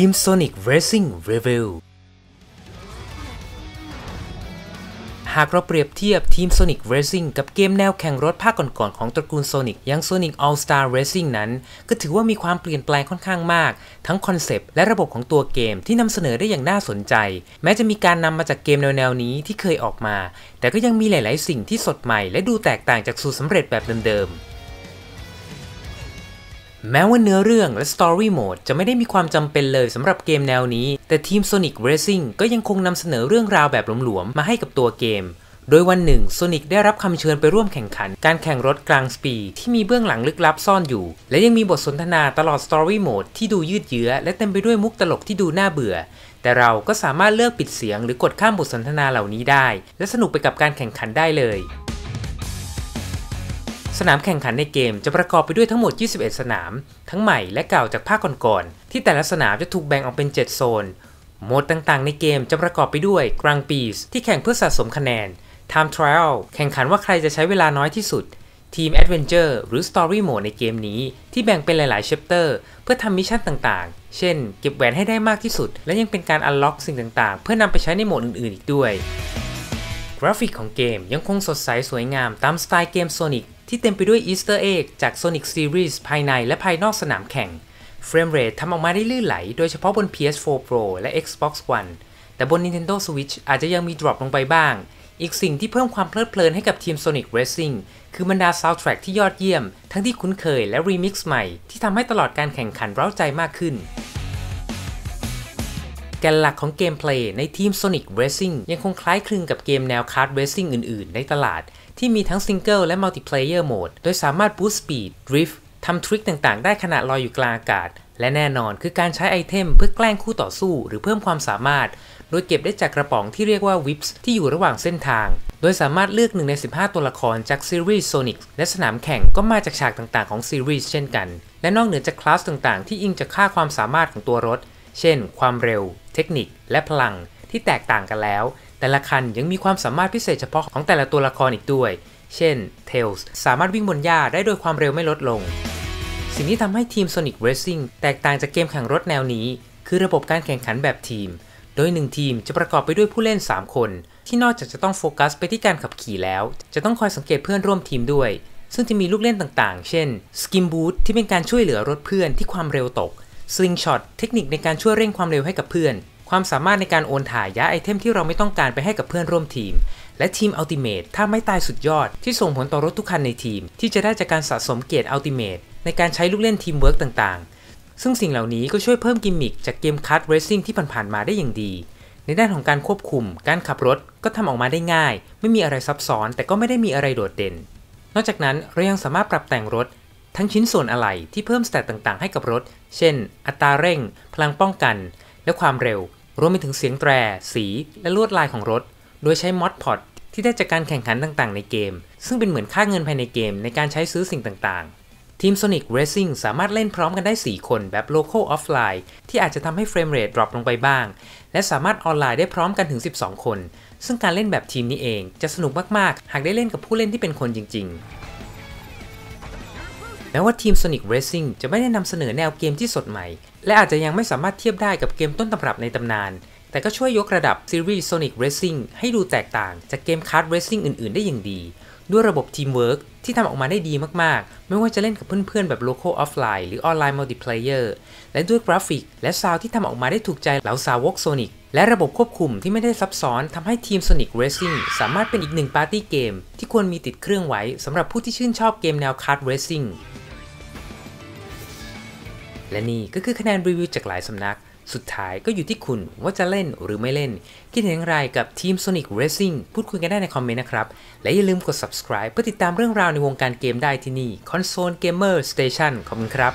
ีม Sonic Racing Review หากเราเปรียบเทียบทีม Sonic Racing กับเกมแนวแข่งรถภาคก่อนๆ ของตระกูล Sonic อย่าง Sonic All Star Racing นั้น ก็ถือว่ามีความเปลี่ยนแปลงค่อนข้างมาก ทั้งคอนเซปต์และระบบของตัวเกมที่นำเสนอได้อย่างน่าสนใจ แม้จะมีการนำมาจากเกมแนวๆนี้ที่เคยออกมา แต่ก็ยังมีหลายๆ สิ่งที่สดใหม่ และดูแตกต่างจากสูตรสำเร็จแบบเดิมๆแม้ว่าเนื้อเรื่องและ Story Mode จะไม่ได้มีความจำเป็นเลยสำหรับเกมแนวนี้ แต่ทีม Sonic Racing ก็ยังคงนำเสนอเรื่องราวแบบหลวมๆ มาให้กับตัวเกม โดยวันหนึ่งโซนิ c ได้รับคำเชิญไปร่วมแข่งขันการแข่งรถกลางสปีที่มีเบื้องหลังลึกลับซ่อนอยู่ และยังมีบทสนทนาตลอด Story Mode ที่ดูยืดเยื้อและเต็มไปด้วยมุกตลกที่ดูน่าเบื่อ แต่เราก็สามารถเลือกปิดเสียงหรือกดข้ามบทสนทนาเหล่านี้ได้ และสนุกไปกับการแข่งขันได้เลยสนามแข่งขันในเกมจะประกอบไปด้วยทั้งหมด 21 สนาม ทั้งใหม่และเก่าจากภาคก่อนๆ ที่แต่ละสนามจะถูกแบ่งออกเป็น 7 โซน โหมดต่างๆ ในเกมจะประกอบไปด้วยก n d งปีสที่แข่งเพื่อสะสมคะแนน Time Trial แข่งขันว่าใครจะใช้เวลาน้อยที่สุด ทีม Adventure หรือ Story Mode ในเกมนี้ ที่แบ่งเป็นหลายๆ Chapter เพื่อทำมิชชั่นต่างๆ เช่นเก็บแหวนให้ได้มากที่สุด และยังเป็นการอัลล็อกสิ่งต่างๆ เพื่อนำไปใช้ในโหมดอื่นๆ อีกด้วยราฟิกของเกมยังคงสดใสสวยงามตามสไตล์เกม Sonic ที่เต็มไปด้วยอีสเตอร์เอ็กจาก Sonic Series ภายในและภายนอกสนามแข่งเฟรมเรททำออกมาได้ลื่นไหลโดยเฉพาะบน PS4 Pro และ Xbox One แต่บน Nintendo Switch อาจจะยังมีดรอปลงไปบ้าง อีกสิ่งที่เพิ่มความเพลิดเพลินให้กับทีม Sonic Racing คือบรรดาซาวด์แทร็กที่ยอดเยี่ยม ทั้งที่คุ้นเคยและรีมิกซ์ใหม่ที่ทำให้ตลอดการแข่งขันเร้าใจมากขึ้นแกนหลักของเกมเพลย์ในทีม Sonic Racing ยังคงคล้ายคลึงกับเกมแนวคาร์ดเรซิ่งอื่นๆ ในตลาด ที่มีทั้งซิงเกิลและมัลติเพลเยอร์โหมดโดยสามารถบูสต์สปีดดริฟท์ทำทริคต่างๆ ได้ขณะลอยอยู่กลางอากาศ และแน่นอนคือการใช้ไอเทมเพื่อแกล้งคู่ต่อสู้หรือเพิ่มความสามารถ โดยเก็บได้จากกระป๋องที่เรียกว่าวิปส์ที่อยู่ระหว่างเส้นทาง โดยสามารถเลือกหนึ่งใน15 ตัวละครจากซีรีส์ Sonic และสนามแข่งก็มาจากฉากต่างๆ ของซีรีส์เช่นกัน และนอกเหนือจากคลาสต่างๆ ที่อิงจากค่าความสามารถของตัวรถเช่นความเร็วเทคนิค และพลังที่แตกต่างกันแล้ว แต่ละคันยังมีความสามารถพิเศษเฉพาะของแต่ละตัวละครอีกด้วย เช่น Tails สามารถวิ่งบนหญ้าได้โดยความเร็วไม่ลดลง สิ่งที่ทำให้ทีม Sonic Racing แตกต่างจากเกมแข่งรถแนวนี้ คือระบบการแข่งขันแบบทีม โดย1ทีมจะประกอบไปด้วยผู้เล่น 3 คน ที่นอกจากจะต้องโฟกัส ไปที่การขับขี่แล้ว จะต้องคอยสังเกตเพื่อนร่วมทีมด้วย ซึ่งจะมีลูกเล่นต่างๆ เช่นสกิมบูทที่เป็นการช่วยเหลือรถเพื่อนที่ความเร็วตกสลิงช็อตเทคนิคในการช่วยเร่งความเร็วให้กับเพื่อน ความสามารถในการโอนถ่ายย้ายไอเทมที่เราไม่ต้องการไปให้กับเพื่อนร่วมทีม และทีมอัลติเมทถ้าไม่ตายสุดยอด ที่ส่งผลต่อรถทุกคันในทีมที่จะได้จากการสะสมเกียรติอัลติเมทในการใช้ลูกเล่นทีมเวิร์กต่าง ๆ ซึ่งสิ่งเหล่านี้ก็ช่วยเพิ่มกิมมิคจากเกมคัตเรซซิ่งที่ผ่านๆมาได้อย่างดี ในด้านของการควบคุม การขับรถก็ทำออกมาได้ง่าย ไม่มีอะไรซับซ้อนแต่ก็ไม่ได้มีอะไรโดดเด่น นอกจากนั้นเรายังสามารถปรับแต่งรถทั้งชิ้นส่วนอะไหล่ที่เพิ่มสเตตต่างๆ ให้กับรถ เช่น อัตราเร่ง พลังป้องกัน และความเร็ว รวมไปถึงเสียงแตร สี และลวดลายของรถ โดยใช้มอดพอดที่ได้จากการแข่งขันต่างๆในเกม ซึ่งเป็นเหมือนค่าเงินภายในเกมในการใช้ซื้อสิ่งต่างๆ ทีม Sonic Racing สามารถเล่นพร้อมกันได้ 4 คนแบบ Local Offline ที่อาจจะทำให้เฟรมเรทดรอปลงไปบ้าง และสามารถออนไลน์ได้พร้อมกันถึง 12 คน ซึ่งการเล่นแบบทีมนี้เอง จะสนุกมากๆ หากได้เล่นกับผู้เล่นที่เป็นคนจริง ๆแม้ว่าทีม Sonic Racing จะไม่ได้นำเสนอแนวเกมที่สดใหม่ และอาจจะยังไม่สามารถเทียบได้กับเกมต้นตำรับในตำนาน แต่ก็ช่วยยกระดับซีรีส์ Sonic Racing ให้ดูแตกต่างจากเกมคาร์ดเรซิ่งอื่นๆ ได้อย่างดี ด้วยระบบทีมเวิร์กที่ทำออกมาได้ดีมากๆ ไม่ว่าจะเล่นกับเพื่อน ๆ แบบ local offline หรือ online multiplayer และด้วยกราฟิกและซาวที่ทำออกมาได้ถูกใจเหล่าสาวก Sonic และระบบควบคุมที่ไม่ได้ซับซ้อนทำให้ทีม Sonic Racing สามารถเป็นอีกหนึ่งปาร์ตี้เกมที่ควรมีติดเครื่องไว้สำหรับผู้ที่ชื่นชอบเกมแนวคาร์ดเรซิ่งและนี่ก็คือคะแนนรีวิวจากหลายสำนัก สุดท้ายก็อยู่ที่คุณว่าจะเล่นหรือไม่เล่น คิดเห็นอย่างไรกับทีม Sonic Racing พูดคุยกันได้ในคอมเมนต์นะครับ และอย่าลืมกด subscribe เพื่อติดตามเรื่องราวในวงการเกมได้ที่นี่ Console Gamer Station ขอบคุณครับ